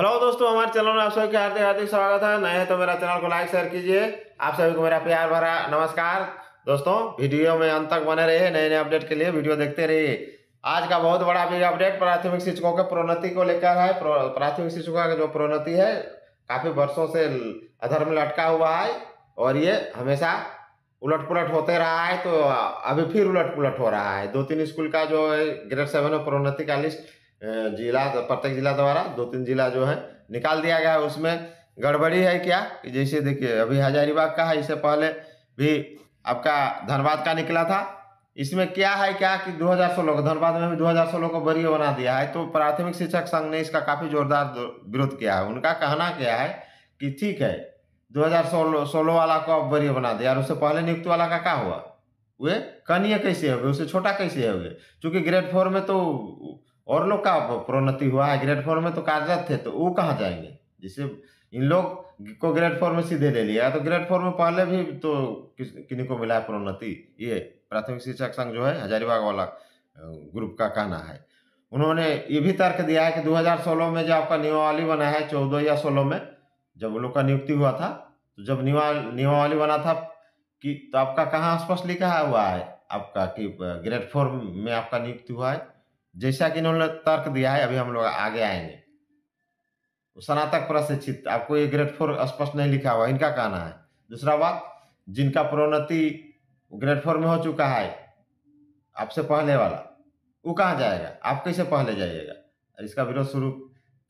hello दोस्तों हमारे channel में आप सभी का हार्दिक हार्दिक स्वागत है नए तो मेरा चैनल को लाइक शेयर कीजिए आप सभी को मेरा प्यार भरा नमस्कार दोस्तों वीडियो में अंत तक बने रहिए नए नए अपडेट के लिए वीडियो देखते रहिए आज का बहुत बड़ा बिग अपडेट प्राथमिक शिक्षकों के प्रोन्नति को लेकर है प्राथमिक शिक्षकों का जो प्रोन्नति है काफ़ी वर्षों से अधर में लटका हुआ है और ये हमेशा उलट पुलट होते रहा है तो अभी फिर उलट पुलट हो रहा है दो तीन स्कूल का जो ग्रेड सेवन में प्रोन्नति का लिस्ट जिला तो प्रत्येक जिला द्वारा दो तीन जिला जो है निकाल दिया गया है उसमें गड़बड़ी है क्या कि जैसे देखिए अभी हजारीबाग का है इससे पहले भी आपका धनबाद का निकला था इसमें क्या है क्या कि 2016 को धनबाद में भी 2016 को बरीय बना दिया है तो प्राथमिक शिक्षक संघ ने इसका काफ़ी जोरदार विरोध किया है उनका कहना क्या है कि ठीक है 2016 वाला को अब बरीय बना दिया और उससे पहले नियुक्त वाला का क्या हुआ वे कनीय कैसे हो गए उससे छोटा कैसे हो गए चूँकि ग्रेड फोर में तो और लोग का प्रोन्नति हुआ है ग्रेड फोर में तो कार्यरत थे तो वो कहाँ जाएंगे जिसे इन लोग को ग्रेड फोर में सीधे ले लिया तो ग्रेड फोर में पहले भी तो किन्हीं को मिला है प्रोन्नति ये प्राथमिक शिक्षक संघ जो है हजारीबाग वाला ग्रुप का कहना है उन्होंने ये भी तर्क दिया है कि 2016 में जो आपका नियमावली बना है चौदह या सोलह में जब उन लोग का नियुक्ति हुआ था तो जब नियमावली बना था कि तो आपका कहाँ स्पष्ट लिखा हुआ है आपका कि ग्रेड फोर में आपका नियुक्ति हुआ है जैसा कि इन्होंने तर्क दिया है अभी हम लोग आगे आएंगे स्नातक प्रशिक्षित आपको ये ग्रेड फोर स्पष्ट नहीं लिखा हुआ इनका कहना है दूसरा बात जिनका प्रोन्नति ग्रेड फोर में हो चुका है आपसे पहले वाला वो कहाँ जाएगा आप कैसे पहले जाइएगा इसका विरोध शुरू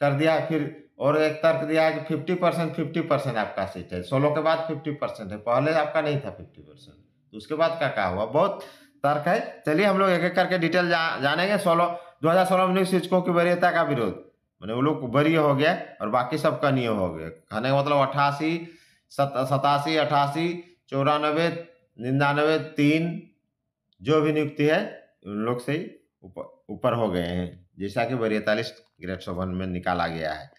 कर दिया है फिर और एक तर्क दिया है कि फिफ्टी परसेंट फिफ्टी परसेंट आपका सीट है सोलो के बाद फिफ्टी परसेंट है पहले आपका नहीं था फिफ्टी परसेंट तो उसके बाद क्या कहा हुआ बहुत तर्क है चलिए हम लोग एक एक करके डिटेल जा, जानेंगे सोलह दो हज़ार सोलह में शिक्षकों की वरीयता का विरोध मैंने वो लोग वरीय हो गया और बाकी सब कनीय हो गए कहने का मतलब अट्ठासी सत सतासी अठासी चौरानबे निन्यानवे तीन जो भी नियुक्ति है उन लोग से ही ऊपर ऊपर हो गए हैं जैसा कि वरीयता लिस्ट ग्रेड सेवन में निकाला गया है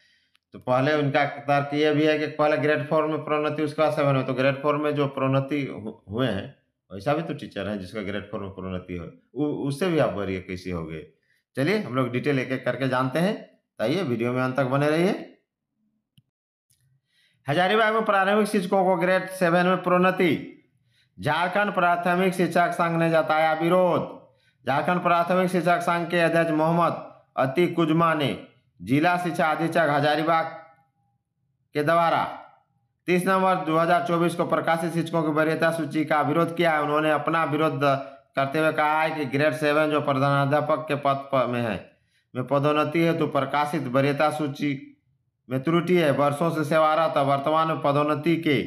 तो पहले उनका तर्क ये भी है कि पहले ग्रेड फोर में प्रोन्नति उसके बाद सेवन में तो ग्रेड फोर में जो प्रोन्नति हुए हैं वैसा भी तो टीचर है जिसका ग्रेड फोर में प्रोन्नति हो उससे भी आप बोलिए कैसे हो चलिए हम लोग डिटेल एक एक करके जानते हैं आइए वीडियो में अंत तक बने रहिए हजारीबाग में प्रारंभिक शिक्षकों को ग्रेड सेवन में प्रोन्नति झारखंड प्राथमिक शिक्षक संघ ने जताया विरोध झारखंड प्राथमिक शिक्षक संघ के अध्यक्ष मोहम्मद अति कुजमा ने जिला शिक्षा अधीक्षक हजारीबाग के द्वारा तीस नवंबर 2024 को प्रकाशित शिक्षकों की वरीयता सूची का विरोध किया है उन्होंने अपना विरोध करते हुए कहा है कि ग्रेड सेवन जो प्रधानाध्यापक के पद पर में है में पदोन्नति है तो प्रकाशित वरीयता सूची में त्रुटि है वर्षों से सेवा रहा था वर्तमान में पदोन्नति के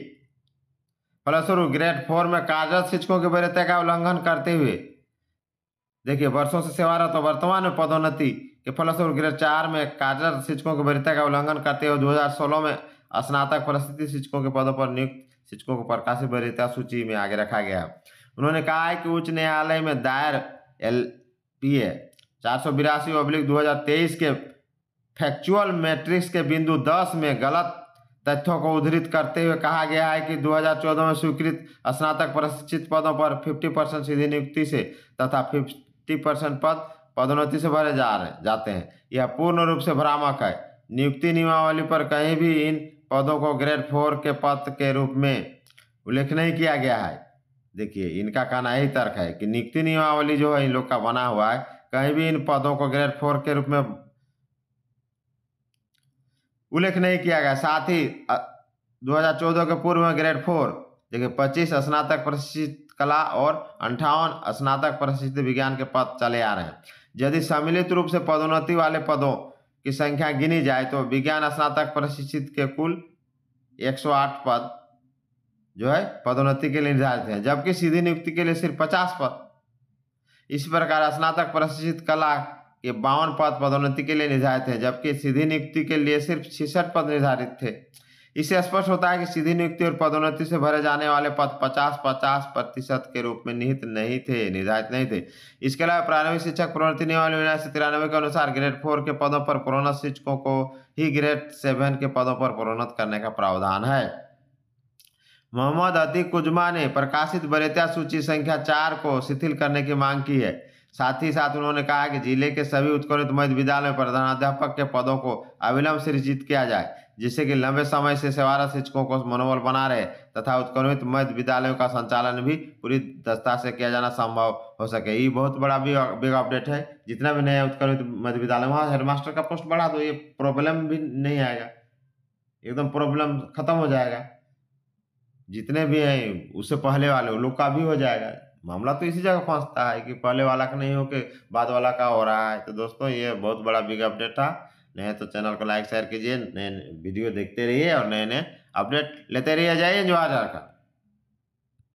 फलस्वरूप ग्रेड फोर में कार्यरत शिक्षकों की वरीयता का उल्लंघन करते हुए देखिए वर्षों से सेवा रहा था वर्तमान में पदोन्नति के फलस्वरूप ग्रेड चार में कार्यरत शिक्षकों की वरीयता का उल्लंघन करते हुए दो में स्नातक परिस्थिति शिक्षकों के पदों पर नियुक्त शिक्षकों को प्रकाशित वरीयता सूची में आगे रखा गया उन्होंने कहा है कि उच्च न्यायालय में दायर एल पी ए चार सौ बिरासी पब्लिक दो के फैक्चुअल मैट्रिक्स के बिंदु दस में गलत तथ्यों को उद्धृत करते हुए कहा गया है कि 2014 में स्वीकृत स्नातक प्रशिक्षित पदों पर 50 परसेंट सीधी नियुक्ति से तथा 50 परसेंट पद पदोन्नति से भरे जा रहे जाते हैं यह पूर्ण रूप से भ्रामक है नियुक्ति नियमावली पर कहीं भी इन पदों को ग्रेड फोर के पद के रूप में उल्लेख नहीं किया गया है देखिए इनका कहना यही तर्क है कि नियुक्ति नियमावली जो है इन लोग का बना हुआ है कहीं भी इन पदों को ग्रेड फोर के रूप में उल्लेख नहीं किया गया साथ ही 2014 के पूर्व में ग्रेड फोर देखिए 25 स्नातक प्रशिक्षित कला और अंठावन स्नातक प्रशिक्षित विज्ञान के पद चले आ रहे हैं यदि सम्मिलित रूप से पदोन्नति वाले पदों की संख्या गिनी जाए तो विज्ञान स्नातक प्रशिक्षित के कुल 108 पद जो है पदोन्नति के लिए निर्धारित है जबकि सीधी नियुक्ति के लिए सिर्फ 50 पद इस प्रकार स्नातक प्रशिक्षित कला के बावन पद पदोन्नति के लिए निर्धारित है जबकि सीधी नियुक्ति के लिए सिर्फ छिसठ पद निर्धारित थे इससे स्पष्ट होता है कि सीधी नियुक्ति और पदोन्नति से भरे जाने वाले पद 50 50 प्रतिशत के रूप में निहित नहीं थे निर्धारित नहीं थे इसके अलावा प्रारंभिक शिक्षक प्रोन्नति नियमावली उन्नीस सौ तिरानवे के अनुसार ग्रेड फोर के पदों पर प्रोन्नत शिक्षकों को ही ग्रेड सेवन के पदों पर प्रोन्नत करने का प्रावधान है मोहम्मद अतीक कुजमा ने प्रकाशित बरेत्या सूची संख्या चार को शिथिल करने की मांग की है साथ ही साथ उन्होंने कहा कि जिले के सभी उत्कृत मध्य विद्यालय में प्रधानाध्यापक के पदों को अविलंब सृजित किया जाए जिससे कि लंबे समय से सेवारत शिक्षकों को मनोबल बना रहे तथा उत्कर्मित मध्य विद्यालयों का संचालन भी पूरी दस्ता से किया जाना संभव हो सके ये बहुत बड़ा बिग अपडेट है जितना भी नया उत्कर्मित मध्य विद्यालय वहाँ हेडमास्टर का पोस्ट बढ़ा तो ये प्रॉब्लम भी नहीं आएगा एकदम प्रॉब्लम खत्म हो जाएगा जितने भी हैं उससे पहले वाले लोग का भी हो जाएगा मामला तो इसी जगह फंसता है कि पहले वाला का नहीं हो के बाद वाला का हो रहा है तो दोस्तों ये बहुत बड़ा बिग अपडेट था नए तो चैनल को लाइक शेयर कीजिए नए वीडियो देखते रहिए और नए नए अपडेट लेते रहिए जाइए जो आधार का